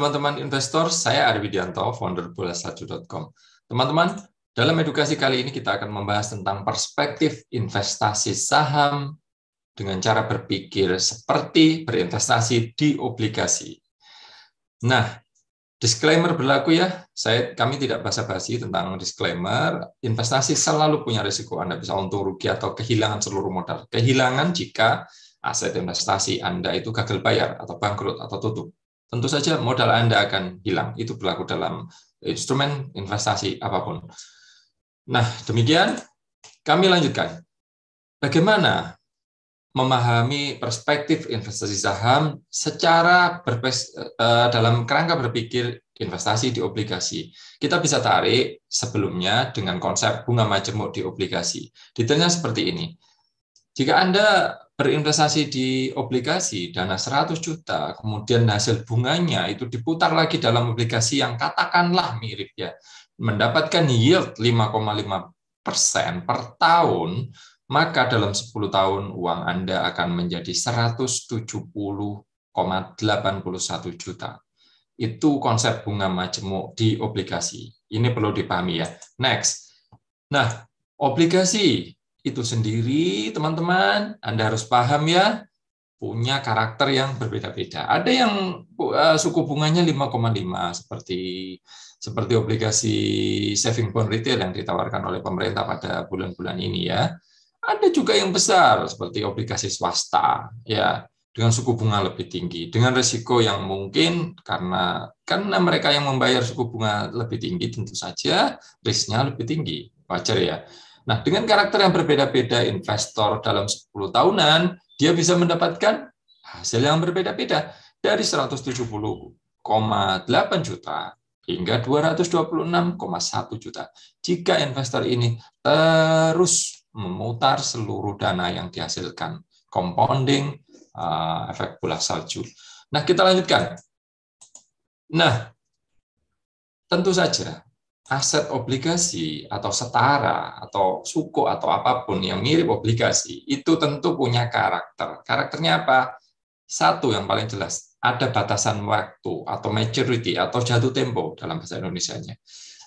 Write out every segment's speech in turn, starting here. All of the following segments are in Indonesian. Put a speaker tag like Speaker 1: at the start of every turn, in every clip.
Speaker 1: teman-teman investor, saya Ari Widianto, founder bolasaju.com. Teman-teman, dalam edukasi kali ini kita akan membahas tentang perspektif investasi saham dengan cara berpikir seperti berinvestasi di obligasi. Nah, disclaimer berlaku ya. Saya kami tidak basa-basi tentang disclaimer. Investasi selalu punya risiko. Anda bisa untung rugi atau kehilangan seluruh modal. Kehilangan jika aset investasi Anda itu gagal bayar atau bangkrut atau tutup tentu saja modal Anda akan hilang. Itu berlaku dalam instrumen investasi apapun. Nah, demikian kami lanjutkan. Bagaimana memahami perspektif investasi saham secara berpes, eh, dalam kerangka berpikir investasi di obligasi. Kita bisa tarik sebelumnya dengan konsep bunga majemuk di obligasi. Detailnya seperti ini. Jika Anda berinvestasi di obligasi dana 100 juta, kemudian hasil bunganya itu diputar lagi dalam obligasi yang katakanlah mirip ya, mendapatkan yield 5,5 persen per tahun, maka dalam 10 tahun uang Anda akan menjadi 170,81 juta. Itu konsep bunga majemuk di obligasi. Ini perlu dipahami ya. Next. Nah, obligasi itu sendiri, teman-teman, Anda harus paham ya, punya karakter yang berbeda-beda. Ada yang eh, suku bunganya 5,5 seperti seperti obligasi saving bond retail yang ditawarkan oleh pemerintah pada bulan-bulan ini ya. Ada juga yang besar seperti obligasi swasta ya dengan suku bunga lebih tinggi, dengan resiko yang mungkin karena karena mereka yang membayar suku bunga lebih tinggi tentu saja risknya lebih tinggi, wajar ya. Nah, dengan karakter yang berbeda-beda, investor dalam 10 tahunan, dia bisa mendapatkan hasil yang berbeda-beda dari 170,8 juta hingga 226,1 juta. Jika investor ini terus memutar seluruh dana yang dihasilkan, compounding, uh, efek bola salju. Nah, kita lanjutkan. Nah, tentu saja aset obligasi atau setara atau suku atau apapun yang mirip obligasi itu tentu punya karakter. Karakternya apa? Satu yang paling jelas, ada batasan waktu atau maturity atau jatuh tempo dalam bahasa Indonesia-nya.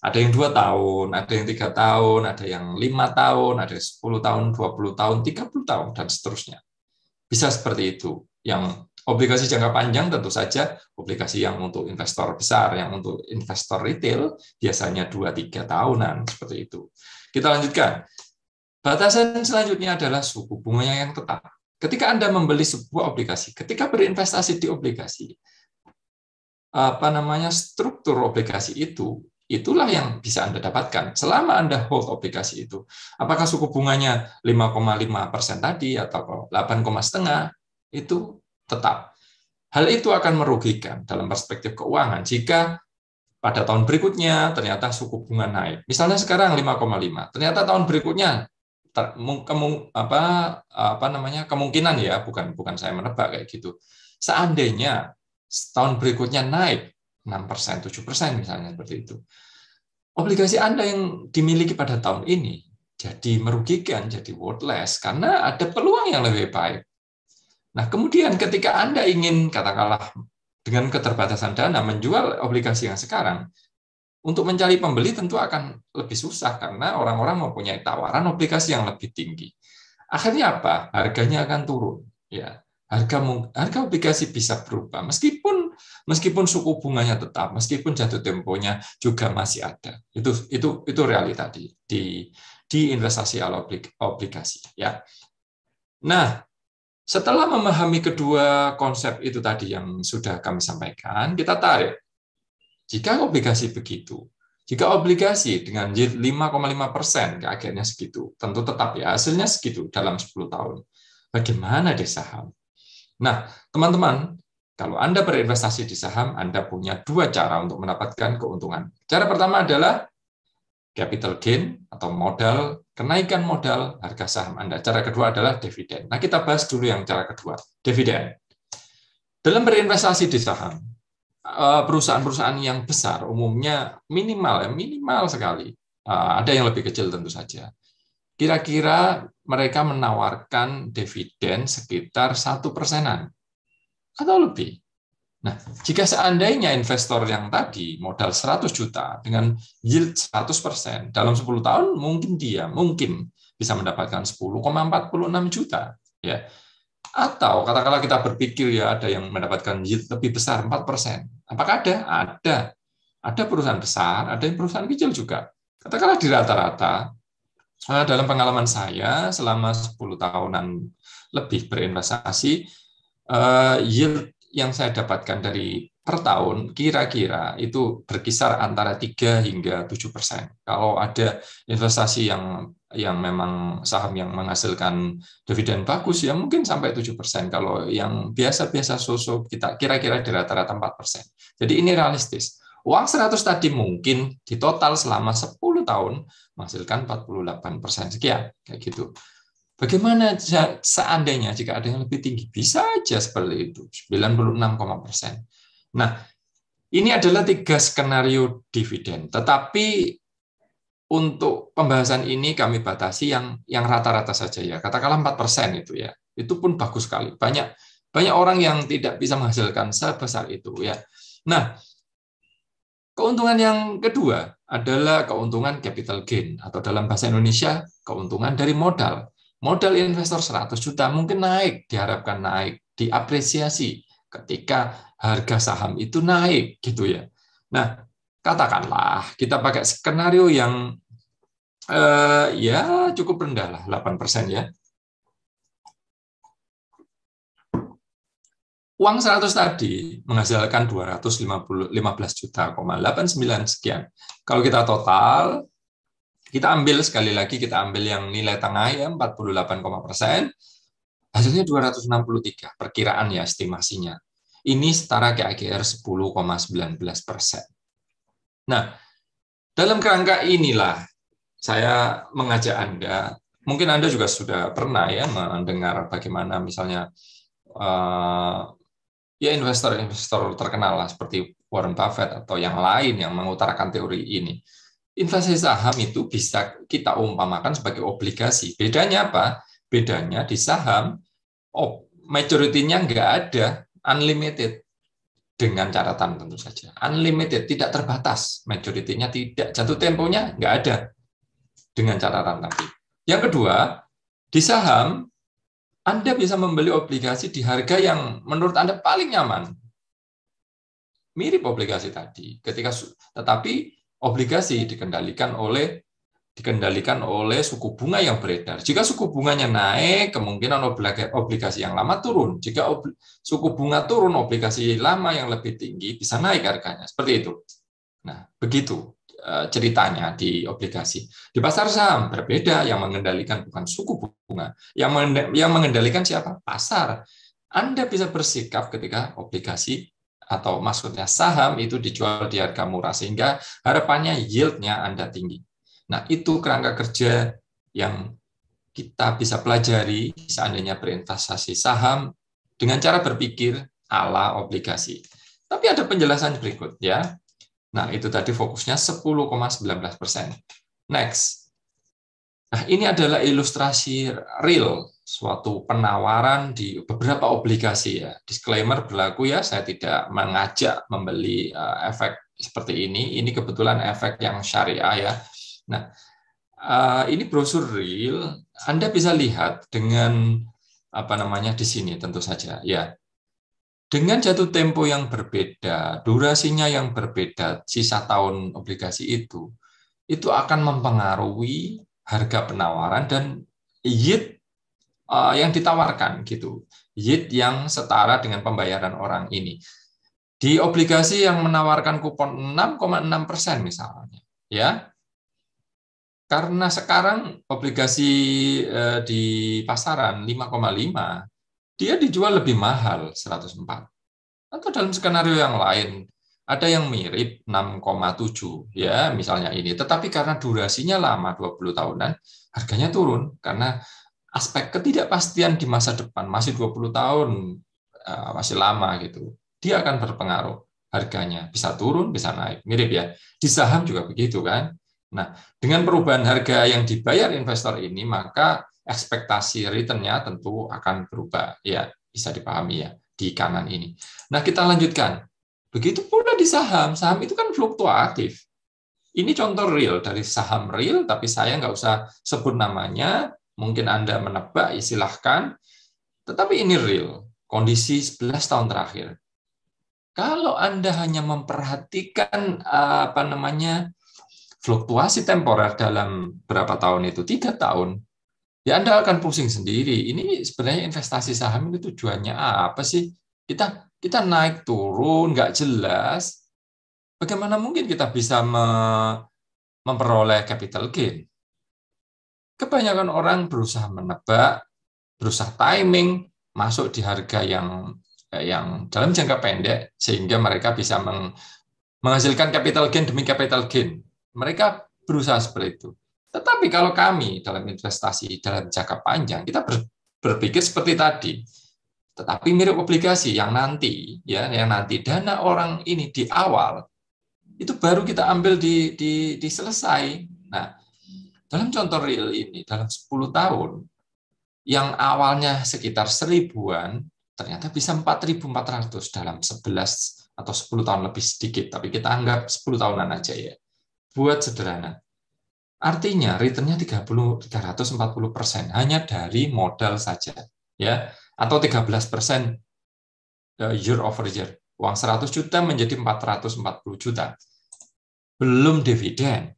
Speaker 1: Ada yang dua tahun, ada yang tiga tahun, ada yang lima tahun, ada yang 10 tahun, puluh tahun, tiga puluh tahun, dan seterusnya. Bisa seperti itu. Yang Obligasi jangka panjang tentu saja obligasi yang untuk investor besar, yang untuk investor retail biasanya 2-3 tahunan seperti itu. Kita lanjutkan. Batasan selanjutnya adalah suku bunganya yang tetap. Ketika Anda membeli sebuah obligasi, ketika berinvestasi di obligasi, apa namanya struktur obligasi itu itulah yang bisa Anda dapatkan selama Anda hold obligasi itu. Apakah suku bunganya 5,5 persen tadi atau 8,5 itu tetap. Hal itu akan merugikan dalam perspektif keuangan jika pada tahun berikutnya ternyata suku bunga naik. Misalnya sekarang 5,5, ternyata tahun berikutnya ter, kemung, apa apa namanya kemungkinan ya bukan bukan saya menebak kayak gitu seandainya tahun berikutnya naik 6 7 misalnya seperti itu obligasi anda yang dimiliki pada tahun ini jadi merugikan jadi worthless karena ada peluang yang lebih baik Nah, kemudian ketika Anda ingin, katakanlah dengan keterbatasan dana, menjual obligasi yang sekarang, untuk mencari pembeli tentu akan lebih susah karena orang-orang mempunyai tawaran obligasi yang lebih tinggi. Akhirnya apa? Harganya akan turun. Ya, harga harga obligasi bisa berubah meskipun meskipun suku bunganya tetap, meskipun jatuh temponya juga masih ada. Itu itu itu realita di di, di investasi ala obligasi. Ya. Nah, setelah memahami kedua konsep itu tadi yang sudah kami sampaikan, kita tarik. Jika obligasi begitu, jika obligasi dengan yield 5,5 persen, akhirnya segitu, tentu tetap ya, hasilnya segitu dalam 10 tahun. Bagaimana di saham? Nah, teman-teman, kalau Anda berinvestasi di saham, Anda punya dua cara untuk mendapatkan keuntungan. Cara pertama adalah capital gain atau modal kenaikan modal harga saham Anda. Cara kedua adalah dividen. Nah, kita bahas dulu yang cara kedua, dividen. Dalam berinvestasi di saham, eh, perusahaan-perusahaan yang besar umumnya minimal ya, minimal sekali. Eh, ada yang lebih kecil tentu saja. Kira-kira mereka menawarkan dividen sekitar satu persenan atau lebih. Nah, jika seandainya investor yang tadi modal 100 juta dengan yield 100%, dalam 10 tahun mungkin dia mungkin bisa mendapatkan 10,46 juta, ya. Atau katakanlah kita berpikir ya ada yang mendapatkan yield lebih besar 4%. Apakah ada? Ada. Ada perusahaan besar, ada yang perusahaan kecil juga. Katakanlah di rata-rata eh, dalam pengalaman saya selama 10 tahunan lebih berinvestasi, eh, yield yang saya dapatkan dari per tahun kira-kira itu berkisar antara 3 hingga 7 persen. Kalau ada investasi yang yang memang saham yang menghasilkan dividen bagus ya mungkin sampai 7 persen. Kalau yang biasa-biasa sosok kita kira-kira di rata-rata 4 persen. Jadi ini realistis. Uang 100 tadi mungkin di total selama 10 tahun menghasilkan 48 persen sekian kayak gitu. Bagaimana seandainya jika ada yang lebih tinggi? Bisa aja seperti itu, 96, persen. Nah, ini adalah tiga skenario dividen. Tetapi untuk pembahasan ini kami batasi yang yang rata-rata saja ya. Katakanlah 4 persen itu ya. Itu pun bagus sekali. Banyak banyak orang yang tidak bisa menghasilkan sebesar itu ya. Nah, keuntungan yang kedua adalah keuntungan capital gain atau dalam bahasa Indonesia keuntungan dari modal Modal investor 100 juta mungkin naik, diharapkan naik, diapresiasi ketika harga saham itu naik gitu ya. Nah, katakanlah kita pakai skenario yang eh, ya cukup rendah lah 8% ya. Uang 100 tadi menghasilkan 215 juta, 89 sekian. Kalau kita total kita ambil sekali lagi kita ambil yang nilai tengah ya 48, persen. Hasilnya 263 perkiraan ya estimasinya. Ini setara KAGR 10,19 persen. Nah, dalam kerangka inilah saya mengajak Anda, mungkin Anda juga sudah pernah ya mendengar bagaimana misalnya uh, ya investor-investor terkenal lah seperti Warren Buffett atau yang lain yang mengutarakan teori ini. Investasi saham itu bisa kita umpamakan sebagai obligasi. Bedanya apa? Bedanya di saham, oh, majoritinya nggak ada, unlimited dengan catatan tentu saja. Unlimited, tidak terbatas. Majoritinya tidak. Jatuh temponya nggak ada dengan catatan tadi. Yang kedua, di saham, Anda bisa membeli obligasi di harga yang menurut Anda paling nyaman. Mirip obligasi tadi. ketika Tetapi obligasi dikendalikan oleh dikendalikan oleh suku bunga yang beredar. Jika suku bunganya naik, kemungkinan obligasi yang lama turun. Jika suku bunga turun, obligasi lama yang lebih tinggi bisa naik harganya. Seperti itu. Nah, begitu eh, ceritanya di obligasi. Di pasar saham berbeda, yang mengendalikan bukan suku bunga, yang mengendalikan siapa? Pasar. Anda bisa bersikap ketika obligasi atau maksudnya saham itu dijual di harga murah sehingga harapannya yieldnya Anda tinggi. Nah itu kerangka kerja yang kita bisa pelajari seandainya berinvestasi saham dengan cara berpikir ala obligasi. Tapi ada penjelasan berikut ya. Nah, itu tadi fokusnya 10,19 persen. Next. Nah, ini adalah ilustrasi real suatu penawaran di beberapa obligasi ya. Disclaimer berlaku ya, saya tidak mengajak membeli eh, efek seperti ini. Ini kebetulan efek yang syariah ya. Nah, eh, ini brosur real. Anda bisa lihat dengan apa namanya di sini tentu saja ya. Dengan jatuh tempo yang berbeda, durasinya yang berbeda, sisa tahun obligasi itu, itu akan mempengaruhi harga penawaran dan yield Eh, yang ditawarkan gitu. Yield yang setara dengan pembayaran orang ini. Di obligasi yang menawarkan kupon 6,6% misalnya, ya. Karena sekarang obligasi eh, di pasaran 5,5, dia dijual lebih mahal 104. Atau dalam skenario yang lain ada yang mirip 6,7 ya misalnya ini, tetapi karena durasinya lama 20 tahunan, harganya turun karena aspek ketidakpastian di masa depan masih 20 tahun eh, masih lama gitu dia akan berpengaruh harganya bisa turun bisa naik mirip ya di saham juga begitu kan nah dengan perubahan harga yang dibayar investor ini maka ekspektasi returnnya tentu akan berubah ya bisa dipahami ya di kanan ini nah kita lanjutkan begitu pula di saham saham itu kan fluktuatif ini contoh real dari saham real tapi saya nggak usah sebut namanya mungkin Anda menebak, ya silahkan. Tetapi ini real, kondisi 11 tahun terakhir. Kalau Anda hanya memperhatikan eh, apa namanya fluktuasi temporer dalam berapa tahun itu, tiga tahun, ya Anda akan pusing sendiri. Ini sebenarnya investasi saham itu tujuannya apa sih? Kita kita naik turun, nggak jelas. Bagaimana mungkin kita bisa memperoleh capital gain? Kebanyakan orang berusaha menebak, berusaha timing, masuk di harga yang eh, yang dalam jangka pendek sehingga mereka bisa menghasilkan capital gain demi capital gain. Mereka berusaha seperti itu. Tetapi kalau kami dalam investasi dalam jangka panjang kita berpikir seperti tadi. Tetapi mirip obligasi yang nanti ya yang nanti dana orang ini di awal itu baru kita ambil di di, di selesai. Nah, dalam contoh real ini, dalam 10 tahun, yang awalnya sekitar seribuan, ternyata bisa 4.400 dalam 11 atau 10 tahun lebih sedikit, tapi kita anggap 10 tahunan aja ya. Buat sederhana. Artinya returnnya 30 340 persen hanya dari modal saja, ya atau 13 persen eh, year over year. Uang 100 juta menjadi 440 juta. Belum dividen,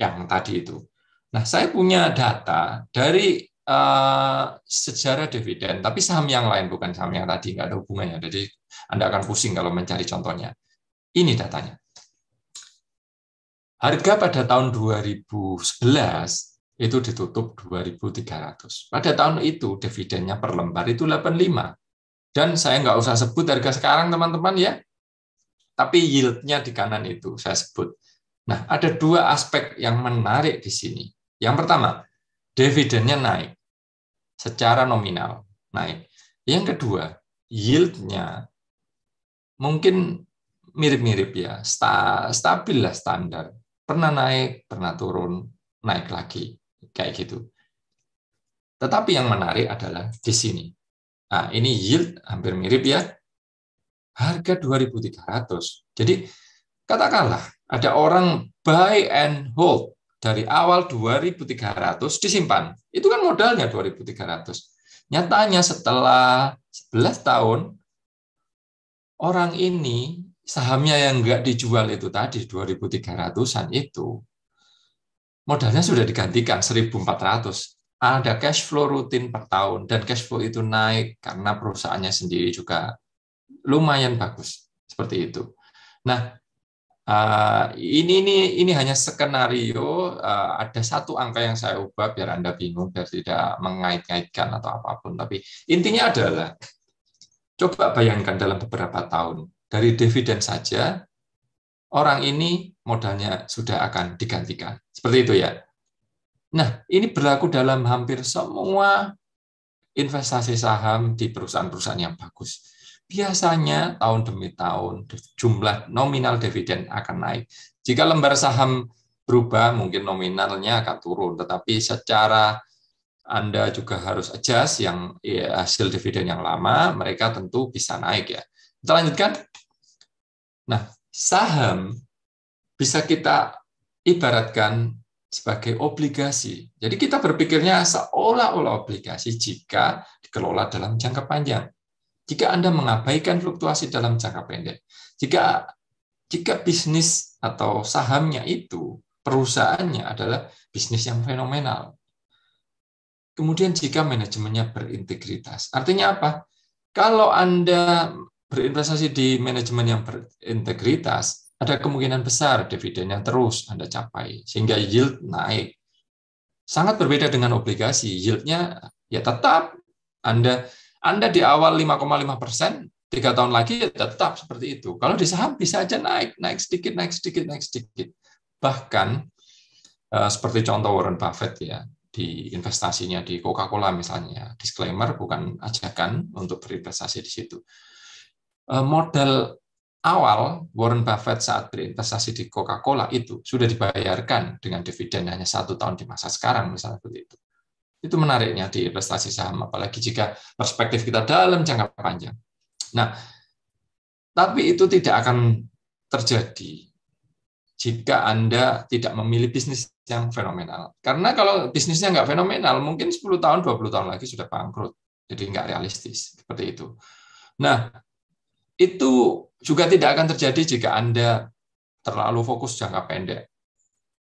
Speaker 1: yang tadi itu. Nah, saya punya data dari uh, sejarah dividen, tapi saham yang lain bukan saham yang tadi, nggak ada hubungannya. Jadi Anda akan pusing kalau mencari contohnya. Ini datanya. Harga pada tahun 2011 itu ditutup 2.300. Pada tahun itu dividennya per lembar itu 85. Dan saya nggak usah sebut harga sekarang teman-teman ya, tapi yieldnya di kanan itu saya sebut. Nah, ada dua aspek yang menarik di sini. Yang pertama, dividennya naik secara nominal, naik. Yang kedua, yieldnya mungkin mirip-mirip ya, sta stabil lah standar. Pernah naik, pernah turun, naik lagi, kayak gitu. Tetapi yang menarik adalah di sini. Nah, ini yield hampir mirip ya. Harga 2.300. Jadi Katakanlah ada orang buy and hold dari awal 2.300 disimpan. Itu kan modalnya 2.300. Nyatanya setelah 11 tahun, orang ini sahamnya yang enggak dijual itu tadi 2.300-an itu, modalnya sudah digantikan 1.400. Ada cash flow rutin per tahun, dan cash flow itu naik karena perusahaannya sendiri juga lumayan bagus. Seperti itu. Nah, Uh, ini ini ini hanya skenario uh, ada satu angka yang saya ubah biar anda bingung biar tidak mengait-ngaitkan atau apapun tapi intinya adalah coba bayangkan dalam beberapa tahun dari dividen saja orang ini modalnya sudah akan digantikan seperti itu ya nah ini berlaku dalam hampir semua investasi saham di perusahaan-perusahaan yang bagus biasanya tahun demi tahun jumlah nominal dividen akan naik. Jika lembar saham berubah, mungkin nominalnya akan turun, tetapi secara anda juga harus adjust yang ya, hasil dividen yang lama, mereka tentu bisa naik ya. Kita lanjutkan. Nah, saham bisa kita ibaratkan sebagai obligasi. Jadi kita berpikirnya seolah-olah obligasi jika dikelola dalam jangka panjang. Jika Anda mengabaikan fluktuasi dalam jangka pendek, jika jika bisnis atau sahamnya itu perusahaannya adalah bisnis yang fenomenal. Kemudian jika manajemennya berintegritas. Artinya apa? Kalau Anda berinvestasi di manajemen yang berintegritas, ada kemungkinan besar dividennya terus Anda capai, sehingga yield naik. Sangat berbeda dengan obligasi, yieldnya ya tetap Anda anda di awal 5,5 persen, tiga tahun lagi ya tetap seperti itu. Kalau di saham bisa aja naik, naik sedikit, naik sedikit, naik sedikit. Bahkan eh, seperti contoh Warren Buffett ya, di investasinya di Coca-Cola misalnya. Disclaimer bukan ajakan untuk berinvestasi di situ. Eh, model awal Warren Buffett saat berinvestasi di Coca-Cola itu sudah dibayarkan dengan dividen hanya satu tahun di masa sekarang misalnya begitu. Itu menariknya di investasi saham, apalagi jika perspektif kita dalam jangka panjang. Nah, tapi itu tidak akan terjadi jika Anda tidak memilih bisnis yang fenomenal. Karena kalau bisnisnya nggak fenomenal, mungkin 10 tahun, 20 tahun lagi sudah bangkrut. Jadi nggak realistis, seperti itu. Nah, itu juga tidak akan terjadi jika Anda terlalu fokus jangka pendek.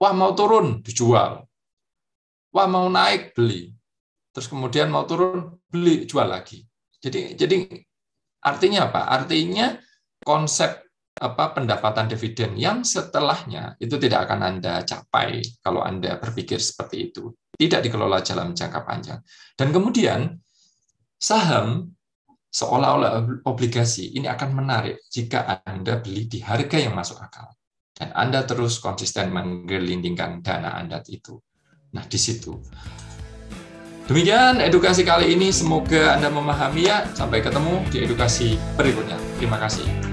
Speaker 1: Wah, mau turun, dijual wah mau naik beli, terus kemudian mau turun beli jual lagi. Jadi jadi artinya apa? Artinya konsep apa pendapatan dividen yang setelahnya itu tidak akan Anda capai kalau Anda berpikir seperti itu. Tidak dikelola dalam jangka panjang. Dan kemudian saham seolah-olah obligasi ini akan menarik jika Anda beli di harga yang masuk akal dan Anda terus konsisten menggelindingkan dana Anda itu. Nah, di situ. Demikian edukasi kali ini, semoga Anda memahami ya. Sampai ketemu di edukasi berikutnya. Terima kasih.